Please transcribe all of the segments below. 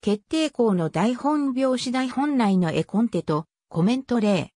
決定校の台本拍子台本内の絵コンテとコメント例。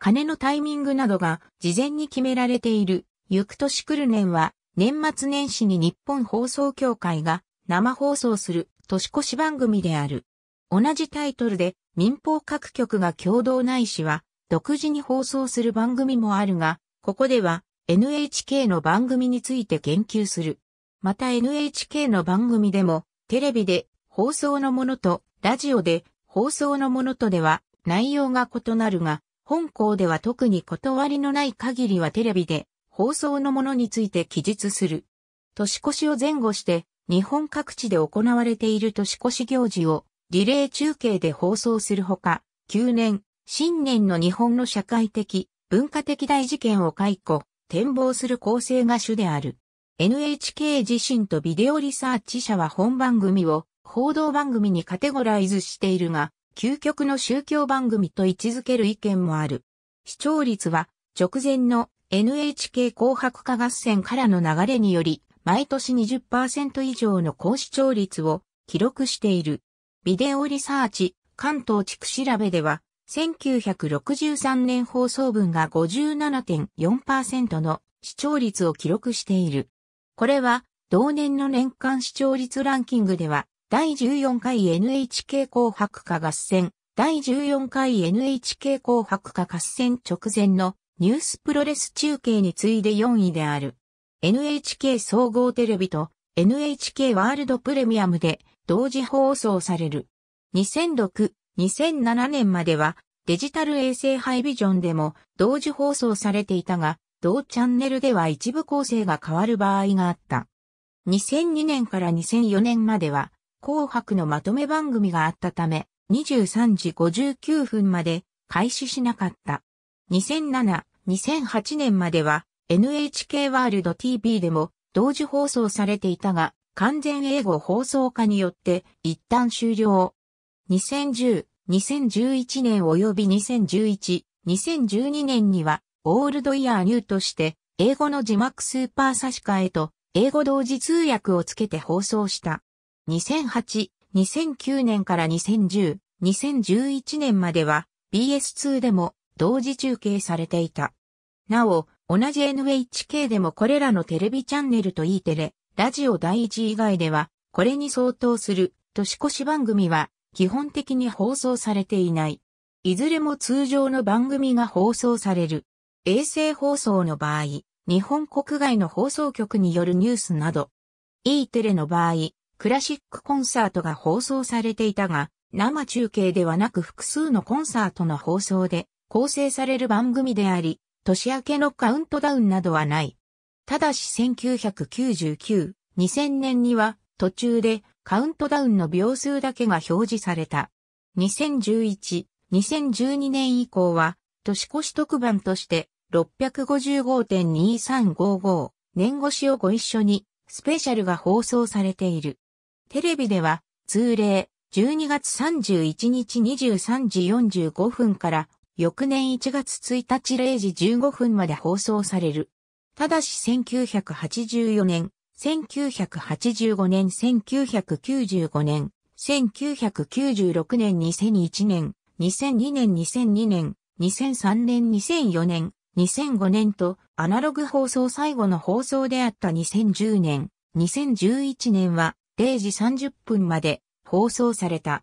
金のタイミングなどが事前に決められている、ゆく年来る年は年末年始に日本放送協会が生放送する年越し番組である。同じタイトルで民放各局が共同ないしは独自に放送する番組もあるが、ここでは NHK の番組について言及する。また NHK の番組でもテレビで放送のものとラジオで放送のものとでは内容が異なるが、本校では特に断りのない限りはテレビで放送のものについて記述する。年越しを前後して日本各地で行われている年越し行事をリレー中継で放送するほか、9年、新年の日本の社会的、文化的大事件を解雇、展望する構成が主である。NHK 自身とビデオリサーチ社は本番組を報道番組にカテゴライズしているが、究極の宗教番組と位置づける意見もある。視聴率は直前の NHK 紅白歌合戦からの流れにより、毎年20%以上の高視聴率を記録している。ビデオリサーチ関東地区調べでは、1963年放送分が57.4%の視聴率を記録している。これは、同年の年間視聴率ランキングでは、第14回 NHK 紅白歌合戦、第14回 NHK 紅白歌合戦直前のニュースプロレス中継に次いで4位である。NHK 総合テレビと NHK ワールドプレミアムで同時放送される。2006、2007年まではデジタル衛星ハイビジョンでも同時放送されていたが、同チャンネルでは一部構成が変わる場合があった。2002年から2004年までは紅白のまとめ番組があったため、23時59分まで開始しなかった。2007、2008年までは NHK ワールド TV でも同時放送されていたが、完全英語放送化によって一旦終了。2010、2011年及び2011、2012年にはオールドイヤーニューとして英語の字幕スーパー差し替えと英語同時通訳をつけて放送した。2008、2009年から2010、2011年までは BS2 でも同時中継されていた。なお、同じ NHK でもこれらのテレビチャンネルと E テレ、ラジオ第一以外では、これに相当する年越し番組は基本的に放送されていない。いずれも通常の番組が放送される。衛星放送の場合、日本国外の放送局によるニュースなど、E テレの場合、クラシックコンサートが放送されていたが、生中継ではなく複数のコンサートの放送で構成される番組であり、年明けのカウントダウンなどはない。ただし1999、2000年には途中でカウントダウンの秒数だけが表示された。2011、2012年以降は年越し特番として655.2355年越しをご一緒にスペシャルが放送されている。テレビでは、通例、12月31日23時45分から、翌年1月1日0時15分まで放送される。ただし1984年、1985年、1995年、1996年、2001年、2002年、2002年、2003年、2004年、2005年と、アナログ放送最後の放送であった2010年、2011年は、0時30分まで放送された。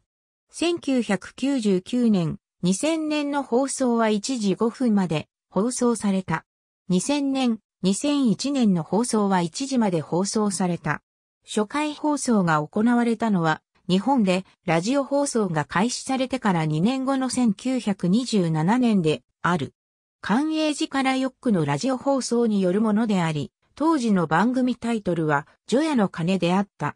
1999年、2000年の放送は1時5分まで放送された。2000年、2001年の放送は1時まで放送された。初回放送が行われたのは、日本でラジオ放送が開始されてから2年後の1927年である。関営寺からヨックのラジオ放送によるものであり、当時の番組タイトルは、除夜の鐘であった。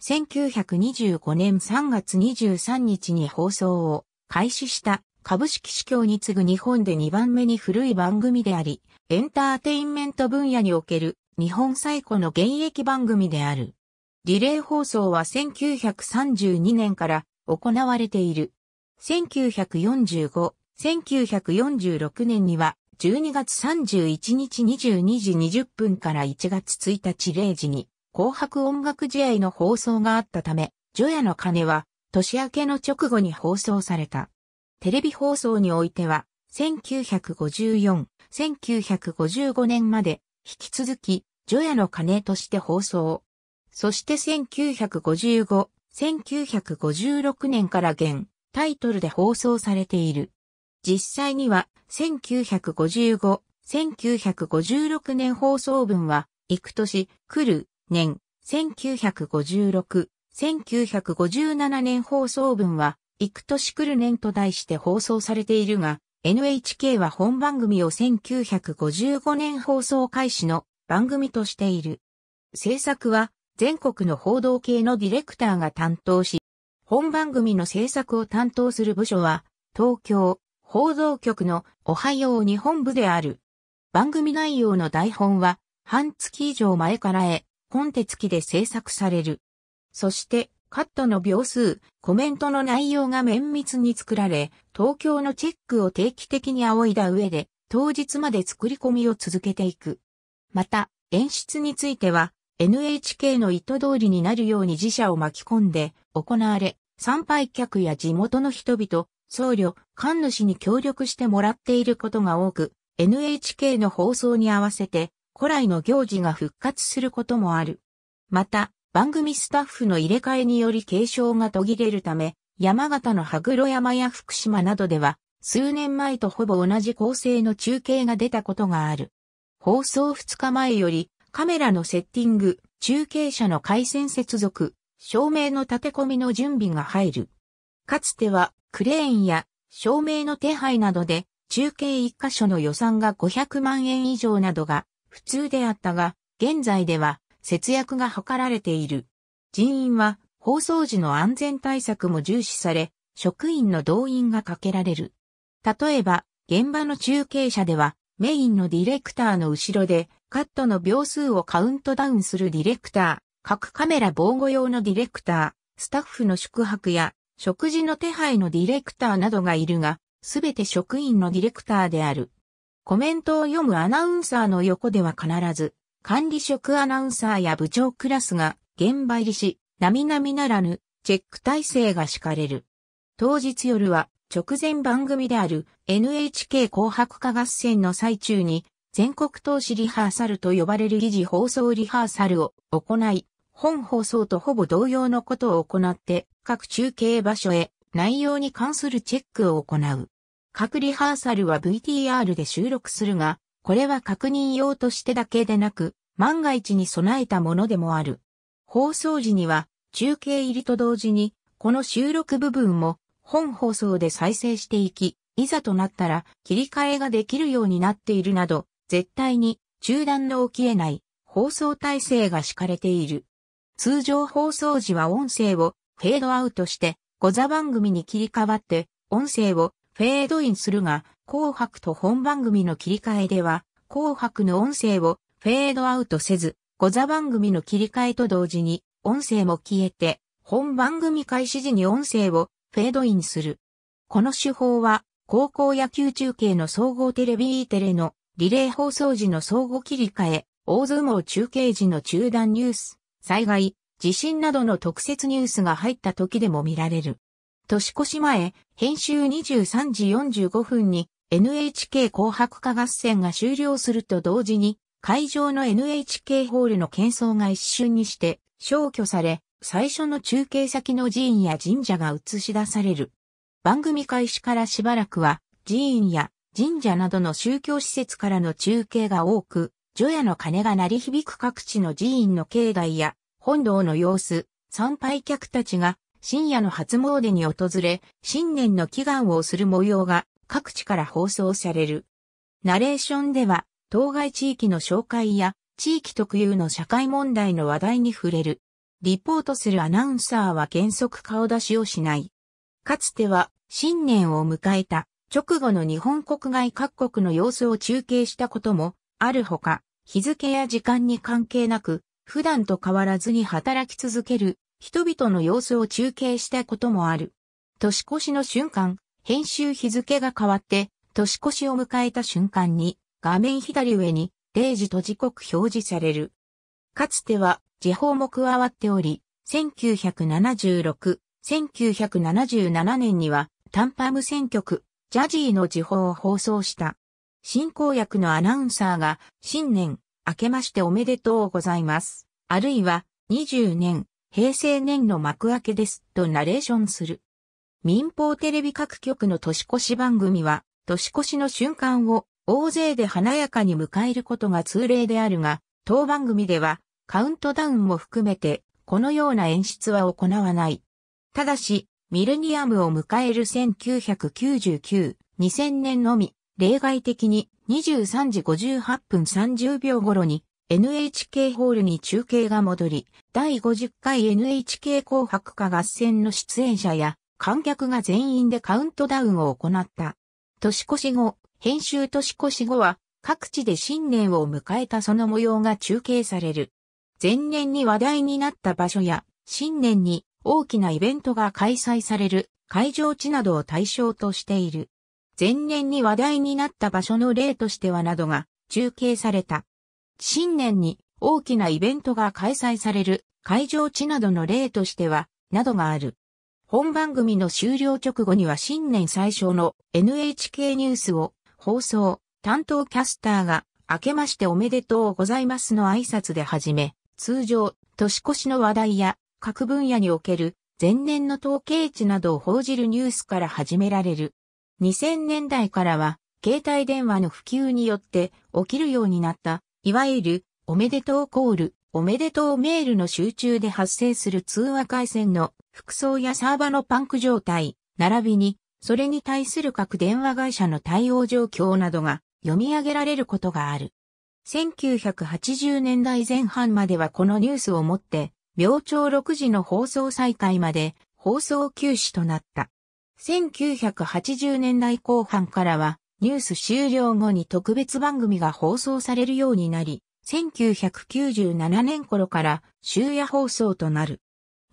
1925年3月23日に放送を開始した株式市況に次ぐ日本で2番目に古い番組であり、エンターテインメント分野における日本最古の現役番組である。リレー放送は1932年から行われている。1945、1946年には12月31日22時20分から1月1日0時に紅白音楽試合の放送があったため、除夜の鐘は年明けの直後に放送された。テレビ放送においては、1954、1955年まで引き続き、除夜の鐘として放送。そして1955、1956年から現、タイトルで放送されている。実際には、1955、1956年放送分は、幾年、来る、年、1956、1957年放送分は、幾年来る年と題して放送されているが、NHK は本番組を1955年放送開始の番組としている。制作は全国の報道系のディレクターが担当し、本番組の制作を担当する部署は、東京報道局のおはよう日本部である。番組内容の台本は、半月以上前からへ、コンテ付きで制作される。そして、カットの秒数、コメントの内容が綿密に作られ、東京のチェックを定期的に仰いだ上で、当日まで作り込みを続けていく。また、演出については、NHK の意図通りになるように自社を巻き込んで行われ、参拝客や地元の人々、僧侶、官主に協力してもらっていることが多く、NHK の放送に合わせて古来の行事が復活することもある。また、番組スタッフの入れ替えにより継承が途切れるため、山形の羽黒山や福島などでは、数年前とほぼ同じ構成の中継が出たことがある。放送2日前より、カメラのセッティング、中継車の回線接続、照明の立て込みの準備が入る。かつては、クレーンや照明の手配などで、中継1箇所の予算が500万円以上などが普通であったが、現在では節約が図られている。人員は放送時の安全対策も重視され、職員の動員がかけられる。例えば、現場の中継車では、メインのディレクターの後ろで、カットの秒数をカウントダウンするディレクター、各カメラ防護用のディレクター、スタッフの宿泊や、食事の手配のディレクターなどがいるが、すべて職員のディレクターである。コメントを読むアナウンサーの横では必ず、管理職アナウンサーや部長クラスが現場入りし、並々ならぬチェック体制が敷かれる。当日夜は直前番組である NHK 紅白歌合戦の最中に全国投資リハーサルと呼ばれる議事放送リハーサルを行い、本放送とほぼ同様のことを行って各中継場所へ内容に関するチェックを行う。各リハーサルは VTR で収録するが、これは確認用としてだけでなく、万が一に備えたものでもある。放送時には、中継入りと同時に、この収録部分も本放送で再生していき、いざとなったら切り替えができるようになっているなど、絶対に中断の起き得ない放送体制が敷かれている。通常放送時は音声をフェードアウトして、ご座番組に切り替わって、音声をフェードインするが、紅白と本番組の切り替えでは、紅白の音声をフェードアウトせず、ご座番組の切り替えと同時に音声も消えて、本番組開始時に音声をフェードインする。この手法は、高校野球中継の総合テレビ E テレのリレー放送時の総合切り替え、大相撲中継時の中断ニュース、災害、地震などの特設ニュースが入った時でも見られる。年越し前、編集23時45分に NHK 紅白歌合戦が終了すると同時に、会場の NHK ホールの喧騒が一瞬にして消去され、最初の中継先の寺院や神社が映し出される。番組開始からしばらくは、寺院や神社などの宗教施設からの中継が多く、除夜の鐘が鳴り響く各地の寺院の境内や本堂の様子、参拝客たちが深夜の初詣に訪れ、新年の祈願をする模様が各地から放送される。ナレーションでは、当該地域の紹介や、地域特有の社会問題の話題に触れる。リポートするアナウンサーは原則顔出しをしない。かつては、新年を迎えた直後の日本国外各国の様子を中継したこともあるほか、日付や時間に関係なく、普段と変わらずに働き続ける人々の様子を中継したこともある。年越しの瞬間、編集日付が変わって、年越しを迎えた瞬間に、画面左上に、0時と時刻表示される。かつては、時報も加わっており、1976、1977年には、タンパム選曲、ジャジーの時報を放送した。進行役のアナウンサーが、新年、明けましておめでとうございます。あるいは、20年、平成年の幕開けです、とナレーションする。民放テレビ各局の年越し番組は、年越しの瞬間を大勢で華やかに迎えることが通例であるが、当番組ではカウントダウンも含めて、このような演出は行わない。ただし、ミレニアムを迎える1999、2000年のみ、例外的に23時58分30秒頃に NHK ホールに中継が戻り、第50回 NHK 紅白歌合戦の出演者や観客が全員でカウントダウンを行った。年越し後、編集年越し後は各地で新年を迎えたその模様が中継される。前年に話題になった場所や新年に大きなイベントが開催される会場地などを対象としている。前年に話題になった場所の例としてはなどが中継された。新年に大きなイベントが開催される会場地などの例としては、などがある。本番組の終了直後には新年最初の NHK ニュースを放送、担当キャスターが明けましておめでとうございますの挨拶で始め、通常、年越しの話題や各分野における前年の統計値などを報じるニュースから始められる。2000年代からは、携帯電話の普及によって起きるようになったいわゆる、おめでとうコール、おめでとうメールの集中で発生する通話回線の服装やサーバのパンク状態、並びに、それに対する各電話会社の対応状況などが読み上げられることがある。1980年代前半まではこのニュースをもって、明朝6時の放送再開まで放送休止となった。1980年代後半からは、ニュース終了後に特別番組が放送されるようになり、1997年頃から終夜放送となる。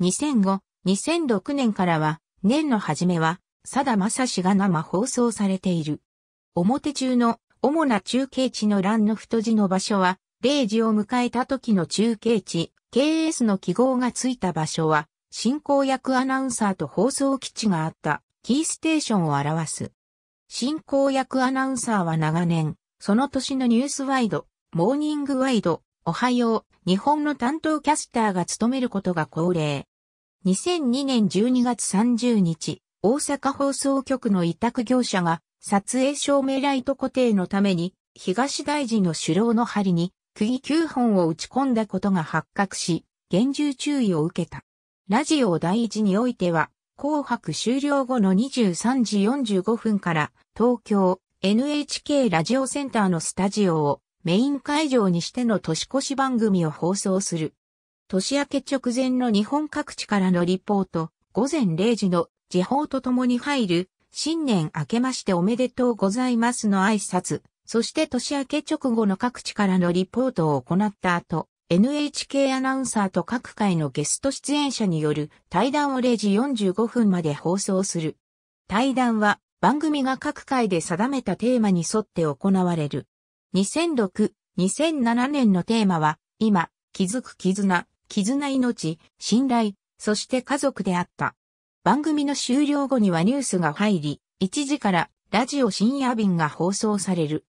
2005、2006年からは、年の初めは、さだまさしが生放送されている。表中の主な中継地の欄の太字の場所は、0時を迎えた時の中継地、KS の記号がついた場所は、進行役アナウンサーと放送基地があった、キーステーションを表す。進行役アナウンサーは長年、その年のニュースワイド、モーニングワイド、おはよう、日本の担当キャスターが務めることが恒例。2002年12月30日、大阪放送局の委託業者が、撮影証明ライト固定のために、東大寺の首楼の針に、釘9本を打ち込んだことが発覚し、厳重注意を受けた。ラジオ第一においては、紅白終了後の23時45分から東京 NHK ラジオセンターのスタジオをメイン会場にしての年越し番組を放送する。年明け直前の日本各地からのリポート、午前0時の時報とともに入る、新年明けましておめでとうございますの挨拶、そして年明け直後の各地からのリポートを行った後、NHK アナウンサーと各界のゲスト出演者による対談を0時45分まで放送する。対談は番組が各界で定めたテーマに沿って行われる。2006、2007年のテーマは、今、気づく絆、絆命、信頼、そして家族であった。番組の終了後にはニュースが入り、1時からラジオ深夜便が放送される。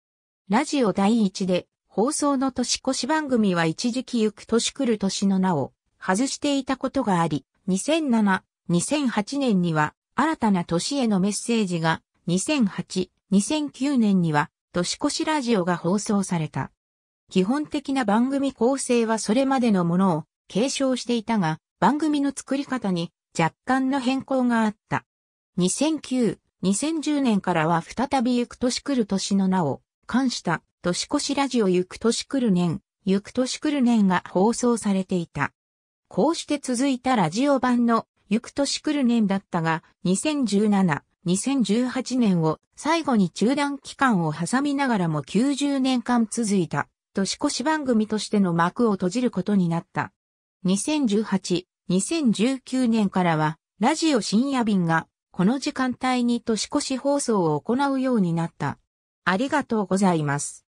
ラジオ第1で放送の年越し番組は一時期行く年来る年の名を外していたことがあり、2007、2008年には新たな年へのメッセージが2008、2009年には年越しラジオが放送された。基本的な番組構成はそれまでのものを継承していたが、番組の作り方に若干の変更があった。2009、2010年からは再び行く年来る年の名を関した、年越しラジオ行く年来る年、行く年来る年が放送されていた。こうして続いたラジオ版の行く年来る年だったが、2017、2018年を最後に中断期間を挟みながらも90年間続いた年越し番組としての幕を閉じることになった。2018、2019年からはラジオ深夜便がこの時間帯に年越し放送を行うようになった。ありがとうございます。